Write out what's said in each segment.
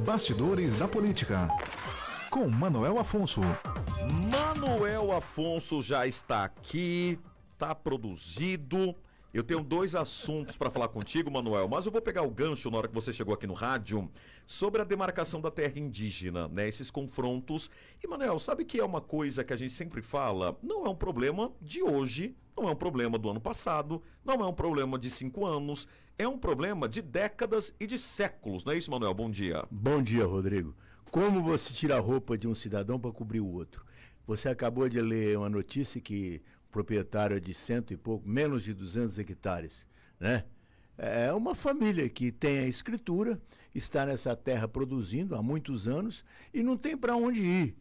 Bastidores da Política. Com Manuel Afonso. Manuel Afonso já está aqui, está produzido. Eu tenho dois assuntos para falar contigo, Manuel, mas eu vou pegar o gancho na hora que você chegou aqui no rádio sobre a demarcação da terra indígena, né? Esses confrontos. E, Manuel, sabe que é uma coisa que a gente sempre fala? Não é um problema de hoje, não é um problema do ano passado, não é um problema de cinco anos, é um problema de décadas e de séculos, não é isso, Manuel? Bom dia. Bom dia, Rodrigo. Como você tira a roupa de um cidadão para cobrir o outro? Você acabou de ler uma notícia que o proprietário é de cento e pouco, menos de 200 hectares, né? É uma família que tem a escritura, está nessa terra produzindo há muitos anos e não tem para onde ir.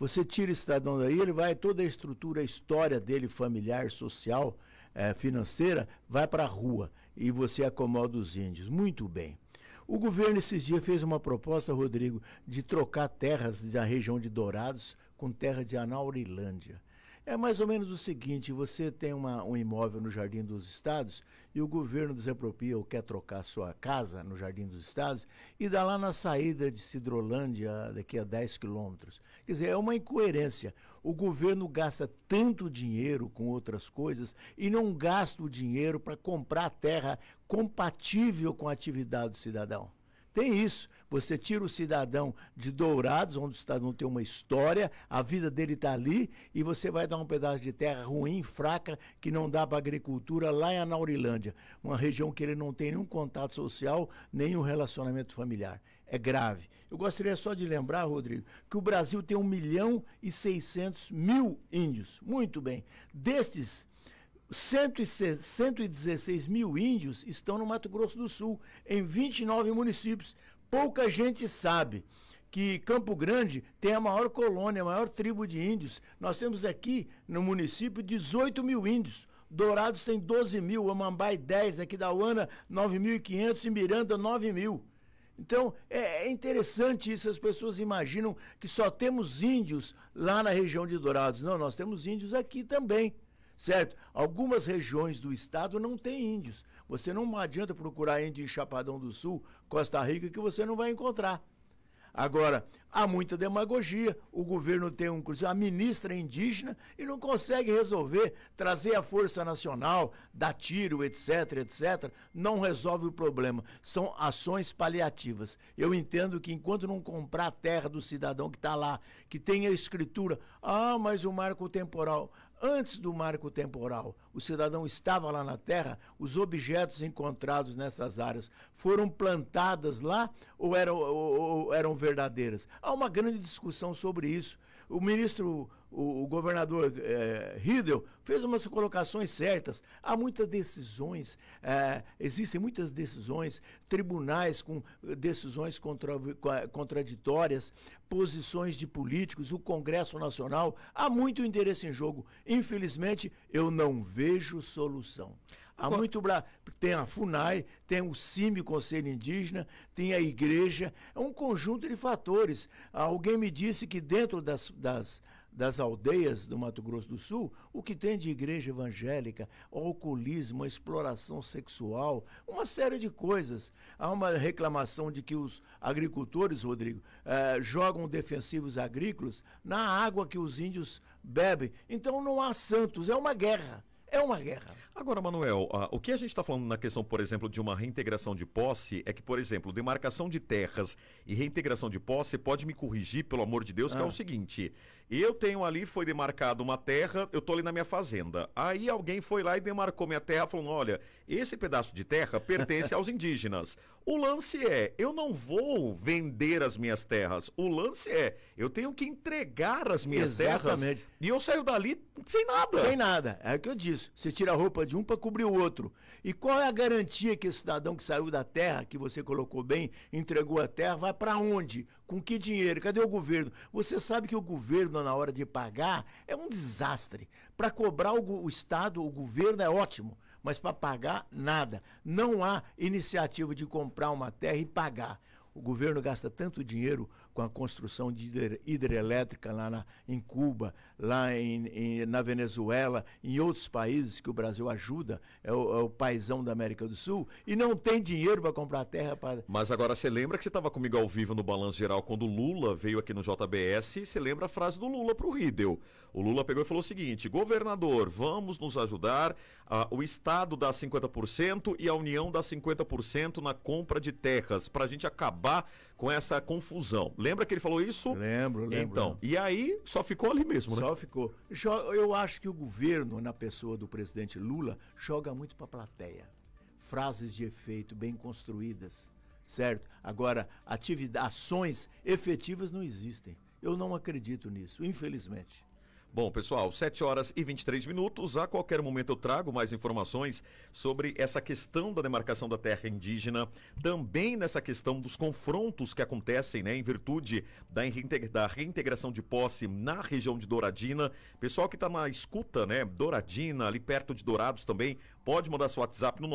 Você tira esse cidadão daí, ele vai toda a estrutura, a história dele familiar, social, eh, financeira, vai para a rua e você acomoda os índios. Muito bem. O governo esses dias fez uma proposta, Rodrigo, de trocar terras da região de Dourados com terra de Anaurilândia. É mais ou menos o seguinte: você tem uma, um imóvel no Jardim dos Estados e o governo desapropria ou quer trocar sua casa no Jardim dos Estados e dá lá na saída de Cidrolândia, daqui a 10 quilômetros. Quer dizer, é uma incoerência. O governo gasta tanto dinheiro com outras coisas e não gasta o dinheiro para comprar terra compatível com a atividade do cidadão. Tem isso. Você tira o cidadão de Dourados, onde o cidadão tem uma história, a vida dele está ali, e você vai dar um pedaço de terra ruim, fraca, que não dá para agricultura lá em Anaurilândia, uma região que ele não tem nenhum contato social, nenhum relacionamento familiar. É grave. Eu gostaria só de lembrar, Rodrigo, que o Brasil tem 1 milhão e 600 mil índios. Muito bem. Destes, 116 mil índios estão no Mato Grosso do Sul, em 29 municípios. Pouca gente sabe que Campo Grande tem a maior colônia, a maior tribo de índios. Nós temos aqui no município 18 mil índios. Dourados tem 12 mil, Amambai 10, aqui da Uana 9.500 e Miranda 9 mil. Então, é, é, interessante isso, as pessoas imaginam que só temos índios lá na região de Dourados. Não, nós temos índios aqui também certo? Algumas regiões do estado não tem índios. Você não adianta procurar índio em Chapadão do Sul, Costa Rica, que você não vai encontrar. Agora, há muita demagogia, o governo tem um cruzeiro, a ministra é indígena e não consegue resolver, trazer a Força Nacional, dar tiro, etc, etc, não resolve o problema. São ações paliativas. Eu entendo que enquanto não comprar a terra do cidadão que está lá, que tem a escritura, ah, mas o marco temporal, antes do marco temporal, o cidadão estava lá na Terra, os objetos encontrados nessas áreas foram plantadas lá ou eram, ou, ou eram verdadeiras? Há uma grande discussão sobre isso. O ministro o, o governador é, Riedel fez umas colocações certas. Há muitas decisões, é, existem muitas decisões, tribunais com decisões contra, contraditórias, posições de políticos, o Congresso Nacional. Há muito interesse em jogo. Infelizmente, eu não vejo solução. Há Qual? muito tem a Funai, tem o CIMI, Conselho Indígena, tem a igreja, é um conjunto de fatores. Alguém me disse que dentro das, das das aldeias do Mato Grosso do Sul, o que tem de igreja evangélica, alcoolismo, exploração sexual, uma série de coisas. Há uma reclamação de que os agricultores, Rodrigo, eh, jogam defensivos agrícolas na água que os índios bebem. Então não há santos, é uma guerra. É uma guerra. Agora, Manuel, uh, o que a gente está falando na questão, por exemplo, de uma reintegração de posse é que, por exemplo, demarcação de terras e reintegração de posse, pode me corrigir, pelo amor de Deus, ah. que é o ah. seguinte: eu tenho ali, foi demarcado uma terra, eu estou ali na minha fazenda. Aí alguém foi lá e demarcou minha terra, falando: olha, esse pedaço de terra pertence aos indígenas. O lance é, eu não vou vender as minhas terras. O lance é, eu tenho que entregar as minhas Exatamente. terras. E eu saio dali sem nada. Sem nada. É o que eu disse. Você tira a roupa de um para cobrir o outro. E qual é a garantia que esse cidadão que saiu da terra, que você colocou bem, entregou a terra, vai para onde? Com que dinheiro? Cadê o governo? Você sabe que o governo, na hora de pagar, é um desastre. Para cobrar o, o Estado, o governo é ótimo, mas para pagar, nada. Não há iniciativa de comprar uma terra e pagar. O governo gasta tanto dinheiro com a construção de hidrelétrica lá na, em Cuba, lá em, em, na Venezuela, em outros países que o Brasil ajuda, é o, é o paizão da América do Sul, e não tem dinheiro para comprar terra para. Mas agora você lembra que você estava comigo ao vivo no Balanço Geral quando o Lula veio aqui no JBS e você lembra a frase do Lula para o Riedel. O Lula pegou e falou o seguinte: governador, vamos nos ajudar, ah, o Estado dá 50% e a União dá 50% na compra de terras, para a gente acabar com essa confusão. Lembra que ele falou isso? Lembro, lembro. Então, e aí só ficou ali mesmo, né? Só ficou. Eu acho que o governo, na pessoa do presidente Lula, joga muito para a plateia. Frases de efeito bem construídas, certo? Agora, atividades, ações efetivas não existem. Eu não acredito nisso, infelizmente. Bom, pessoal, 7 horas e 23 minutos. A qualquer momento eu trago mais informações sobre essa questão da demarcação da terra indígena, também nessa questão dos confrontos que acontecem, né, em virtude da, da reintegração de posse na região de Douradina. Pessoal que está na escuta, né, Douradina, ali perto de Dourados também, Pode mandar seu WhatsApp no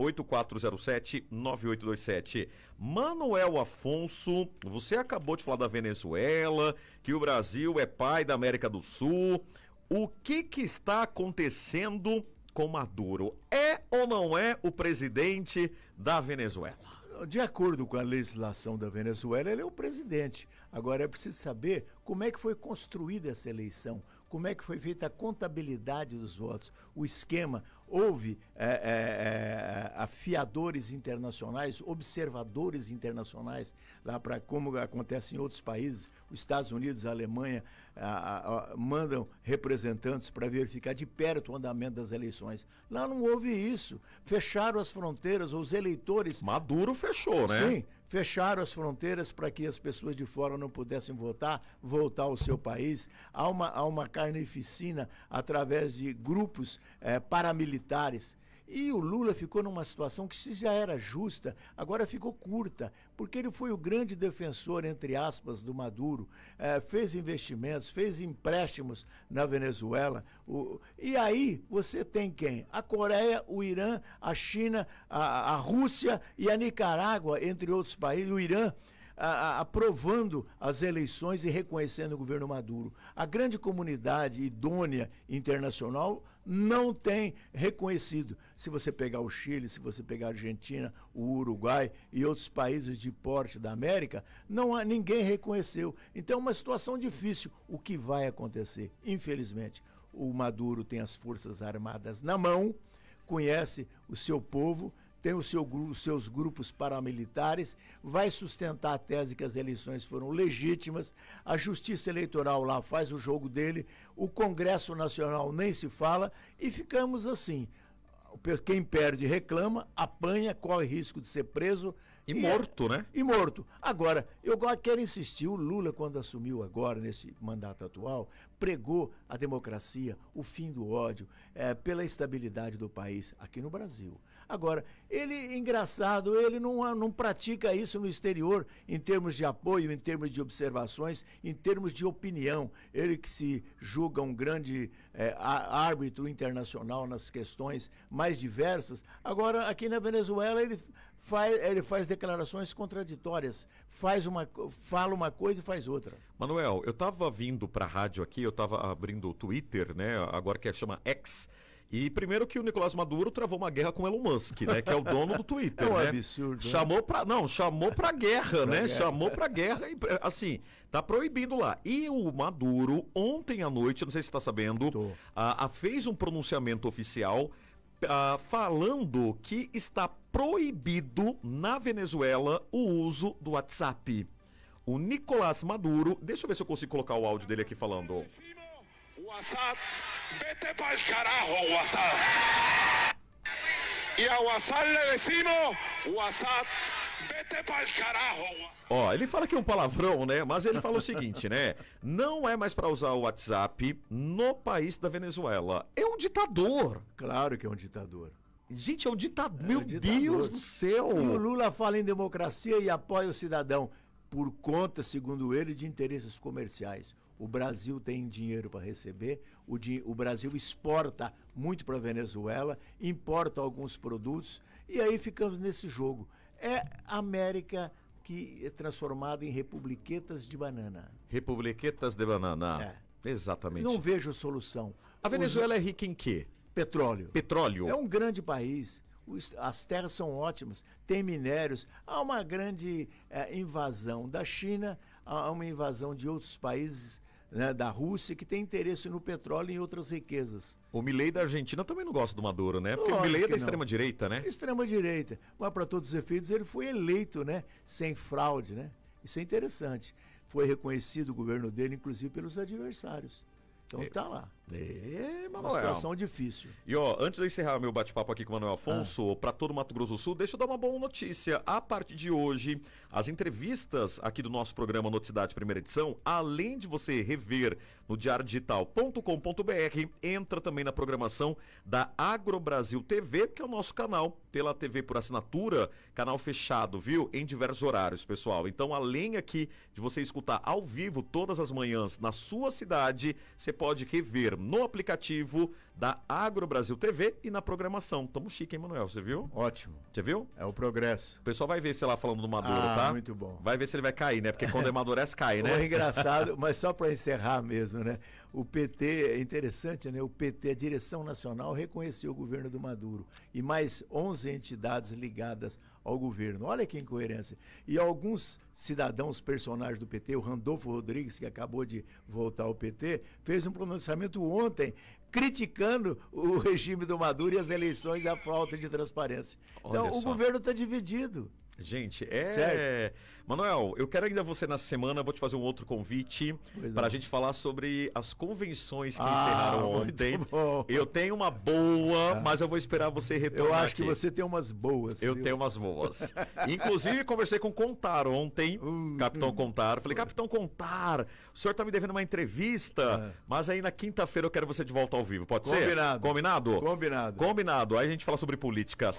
98407-9827. Manuel Afonso, você acabou de falar da Venezuela, que o Brasil é pai da América do Sul. O que, que está acontecendo com Maduro? É ou não é o presidente da Venezuela? De acordo com a legislação da Venezuela, ele é o presidente. Agora é preciso saber como é que foi construída essa eleição, como é que foi feita a contabilidade dos votos, o esquema. Houve é, é, é afiadores internacionais, observadores internacionais, lá para como acontece em outros países, os Estados Unidos, a Alemanha, a, a, mandam representantes para verificar de perto o andamento das eleições. Lá não houve isso. Fecharam as fronteiras, os eleitores. Maduro fechou, né? Sim fecharam as fronteiras para que as pessoas de fora não pudessem votar, voltar ao seu país. Há uma, há uma carnificina através de grupos eh, paramilitares e o Lula ficou numa situação que, se já era justa, agora ficou curta, porque ele foi o grande defensor, entre aspas, do Maduro, é, fez investimentos, fez empréstimos na Venezuela. O, e aí você tem quem? A Coreia, o Irã, a China, a, a Rússia e a Nicarágua, entre outros países, o Irã a, aprovando as eleições e reconhecendo o governo Maduro. A grande comunidade idônea internacional não tem reconhecido. Se você pegar o Chile, se você pegar a Argentina, o Uruguai e outros países de porte da América, não há, ninguém reconheceu. Então é uma situação difícil. O que vai acontecer? Infelizmente, o Maduro tem as forças armadas na mão, conhece o seu povo tem o seu, os seus grupos paramilitares, vai sustentar a tese que as eleições foram legítimas, a Justiça Eleitoral lá faz o jogo dele, o Congresso Nacional nem se fala e ficamos assim. Quem perde reclama, apanha, corre risco de ser preso. E, e é morto, é, né? E morto. Agora, eu quero insistir: o Lula, quando assumiu agora, nesse mandato atual, pregou a democracia, o fim do ódio, é, pela estabilidade do país aqui no Brasil. Agora, ele, engraçado, ele não, não pratica isso no exterior em termos de apoio, em termos de observações, em termos de opinião. Ele que se julga um grande é, árbitro internacional nas questões mais diversas. Agora, aqui na Venezuela, ele faz, ele faz declarações contraditórias. Faz uma, fala uma coisa e faz outra. Manuel, eu estava vindo para a rádio aqui, eu estava abrindo o Twitter, né? agora que chama X e primeiro que o Nicolás Maduro travou uma guerra com Elon Musk, né? Que é o dono do Twitter. É um né? absurdo. Né? Chamou pra. Não, chamou pra guerra, pra né? Guerra. Chamou pra guerra e assim, tá proibindo lá. E o Maduro, ontem à noite, não sei se você tá sabendo, a, a fez um pronunciamento oficial ah, falando que está proibido na Venezuela o uso do WhatsApp. O Nicolás Maduro, deixa eu ver se eu consigo colocar o áudio dele aqui falando. WhatsApp, vete para o carajo, WhatsApp. E a WhatsApp le decimos, WhatsApp, vete para o carajo, WhatsApp. Ó, ele fala que é um palavrão, né? Mas ele fala o seguinte, né? Não é mais para usar o WhatsApp no país da Venezuela. É um ditador. Claro que é um ditador. Gente, é um ditador. É Meu ditador. Deus do céu! E o Lula fala em democracia e apoia o cidadão por conta, segundo ele, de interesses comerciais. O Brasil tem dinheiro para receber, o, di o, Brasil exporta muito para a Venezuela, importa alguns produtos e aí ficamos nesse jogo. É a América que é transformada em republiquetas de banana. Republiquetas de banana. É. Exatamente. Não vejo solução. A Venezuela Os... é rica em quê? Petróleo. Petróleo. É um grande país as terras são ótimas, tem minérios. Há uma grande é, invasão da China, há uma invasão de outros países né, da Rússia que tem interesse no petróleo e em outras riquezas. O Milei da Argentina também não gosta do Maduro, né? Porque Lógico o Milei é da extrema-direita, né? Extrema-direita. Mas, para todos os efeitos, ele foi eleito, né? Sem fraude, né? Isso é interessante. Foi reconhecido o governo dele, inclusive pelos adversários. Então, está é. lá. É, Manuel. Uma situação difícil. E ó, antes de eu encerrar meu bate-papo aqui com o Manuel Afonso, ah. para todo o Mato Grosso do Sul, deixa eu dar uma boa notícia. A partir de hoje, as entrevistas aqui do nosso programa Noticidade Primeira Edição, além de você rever no diariodigital.com.br, entra também na programação da Agrobrasil TV, que é o nosso canal pela TV por assinatura, canal fechado, viu? Em diversos horários, pessoal. Então, além aqui de você escutar ao vivo todas as manhãs na sua cidade, você pode rever no aplicativo da Agro Brasil TV e na programação. Tamo chique, hein, Manuel? Você viu? Ótimo. Você viu? É o progresso. O pessoal vai ver, se lá, falando do Maduro, ah, tá? Muito bom. Vai ver se ele vai cair, né? Porque quando amadurece, cai, né? É engraçado, mas só para encerrar mesmo, né? O PT, é interessante, né? O PT, a direção nacional, reconheceu o governo do Maduro e mais 11 entidades ligadas ao governo. Olha que incoerência. E alguns cidadãos, personagens do PT, o Randolfo Rodrigues, que acabou de voltar ao PT, fez um pronunciamento ontem criticando o regime do Maduro e as eleições e a falta de transparência. Então, Olha então, só. o governo está dividido. Gente, é. Certo. Manuel, eu quero ainda você na semana, vou te fazer um outro convite para a é. gente falar sobre as convenções que ah, encerraram ontem. Bom. Eu tenho uma boa, ah. mas eu vou esperar você retornar. Eu acho aqui. que você tem umas boas. Eu viu? tenho umas boas. Inclusive, conversei com o Contar ontem, uh, Capitão hum. Contar. Falei, Capitão Contar, o senhor está me devendo uma entrevista, ah. mas aí na quinta-feira eu quero você de volta ao vivo. Pode Combinado. ser? Combinado. Combinado? Combinado. Combinado. Aí a gente fala sobre políticas.